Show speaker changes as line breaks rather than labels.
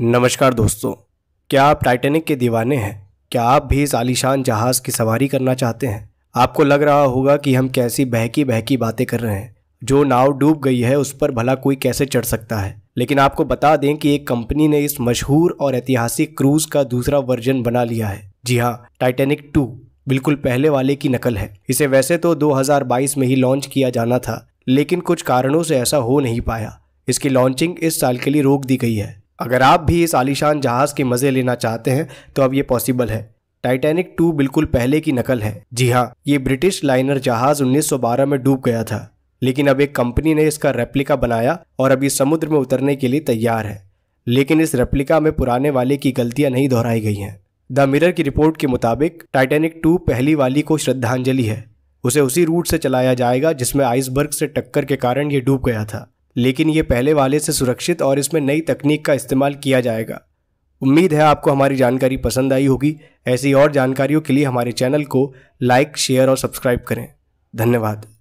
नमस्कार दोस्तों क्या आप टाइटैनिक के दीवाने हैं क्या आप भी इस आलिशान जहाज़ की सवारी करना चाहते हैं आपको लग रहा होगा कि हम कैसी बहकी बहकी बातें कर रहे हैं जो नाव डूब गई है उस पर भला कोई कैसे चढ़ सकता है लेकिन आपको बता दें कि एक कंपनी ने इस मशहूर और ऐतिहासिक क्रूज का दूसरा वर्जन बना लिया है जी हाँ टाइटेनिक टू बिल्कुल पहले वाले की नकल है इसे वैसे तो 2022 में ही लॉन्च किया जाना था लेकिन कुछ कारणों से ऐसा हो नहीं पाया इसकी लॉन्चिंग इस साल के लिए रोक दी गई है अगर आप भी इस आलिशान जहाज़ के मज़े लेना चाहते हैं तो अब ये पॉसिबल है टाइटैनिक टू बिल्कुल पहले की नकल है जी हाँ ये ब्रिटिश लाइनर जहाज़ 1912 में डूब गया था लेकिन अब एक कंपनी ने इसका रेप्लिका बनाया और अभी समुद्र में उतरने के लिए तैयार है लेकिन इस रेप्लिका में पुराने वाले की गलतियां नहीं दोहराई गई हैं द मिरर की रिपोर्ट के मुताबिक टाइटैनिक टू पहली वाली को श्रद्धांजलि है उसे उसी रूट से चलाया जाएगा जिसमें आइसबर्ग से टक्कर के कारण ये डूब गया था लेकिन ये पहले वाले से सुरक्षित और इसमें नई तकनीक का इस्तेमाल किया जाएगा उम्मीद है आपको हमारी जानकारी पसंद आई होगी ऐसी और जानकारियों के लिए हमारे चैनल को लाइक शेयर और सब्सक्राइब करें धन्यवाद